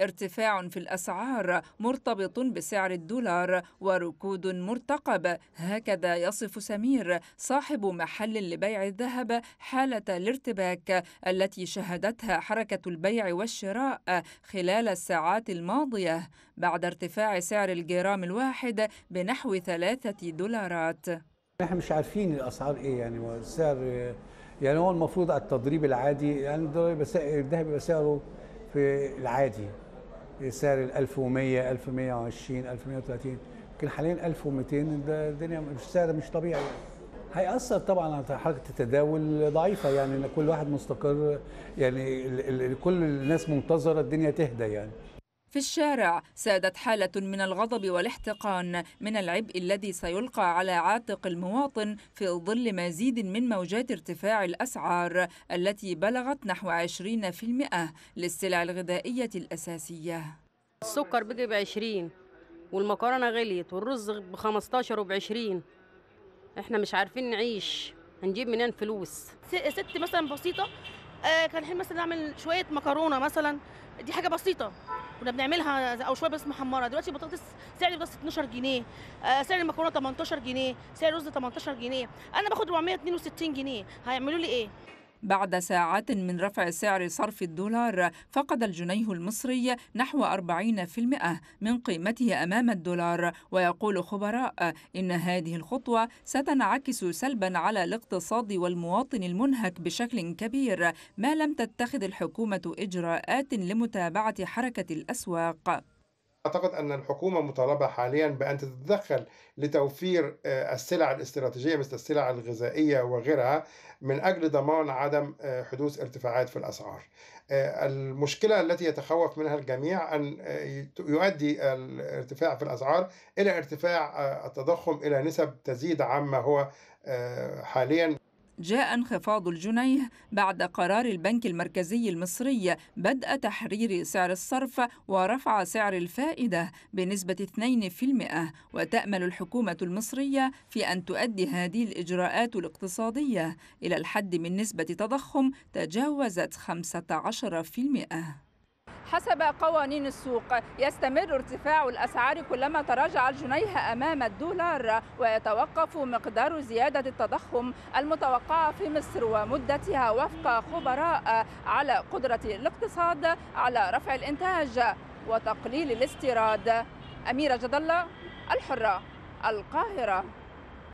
ارتفاع في الأسعار مرتبط بسعر الدولار وركود مرتقب هكذا يصف سمير صاحب محل لبيع الذهب حالة الارتباك التي شهدتها حركة البيع والشراء خلال الساعات الماضية بعد ارتفاع سعر الجرام الواحد بنحو ثلاثة دولارات نحن مش عارفين الأسعار إيه يعني السعر يعني هو المفروض على التضريب العادي يعني الذهب يبقى سعره في العادي سعر ال 1100 1120 1130 لكن حاليا 1200 ده الدنيا مش سعر مش طبيعي يعني. هيأثر طبعا على حركة التداول ضعيفة يعني ان كل واحد مستقر يعني كل الناس منتظرة الدنيا تهدى يعني في الشارع سادت حالة من الغضب والاحتقان من العبء الذي سيلقى على عاتق المواطن في ظل مزيد من موجات ارتفاع الأسعار التي بلغت نحو 20% للسلع الغذائية الأساسية السكر بقي ب 20 والمكرونة غليت والرز ب 15 وب 20 احنا مش عارفين نعيش هنجيب منين فلوس ست مثلا بسيطة آه كان حلمي مثلا نعمل شويه مكرونه مثلا دي حاجه بسيطه كنا بنعملها او شويه بس محمره دلوقتي البطاطس سعر البطاطس 12 جنيه آه سعر المكرونه 18 جنيه سعر الرز 18 جنيه انا باخد 462 جنيه هيعملوا لي ايه بعد ساعات من رفع سعر صرف الدولار فقد الجنيه المصري نحو 40% من قيمته أمام الدولار ويقول خبراء إن هذه الخطوة ستنعكس سلبا على الاقتصاد والمواطن المنهك بشكل كبير ما لم تتخذ الحكومة إجراءات لمتابعة حركة الأسواق أعتقد أن الحكومة مطالبة حاليا بأن تتدخل لتوفير آه، السلع الاستراتيجية مثل السلع الغذائية وغيرها من أجل ضمان عدم آه، حدوث ارتفاعات في الأسعار آه، المشكلة التي يتخوف منها الجميع أن يؤدي الارتفاع في الأسعار إلى ارتفاع التضخم إلى نسب تزيد عما هو حاليا جاء انخفاض الجنيه بعد قرار البنك المركزي المصري بدء تحرير سعر الصرف ورفع سعر الفائدة بنسبة 2% وتأمل الحكومة المصرية في أن تؤدي هذه الإجراءات الاقتصادية إلى الحد من نسبة تضخم تجاوزت 15% حسب قوانين السوق يستمر ارتفاع الأسعار كلما تراجع الجنيه أمام الدولار ويتوقف مقدار زيادة التضخم المتوقعة في مصر ومدتها وفق خبراء على قدرة الاقتصاد على رفع الإنتاج وتقليل الاستيراد أميرة جد الله الحرة القاهرة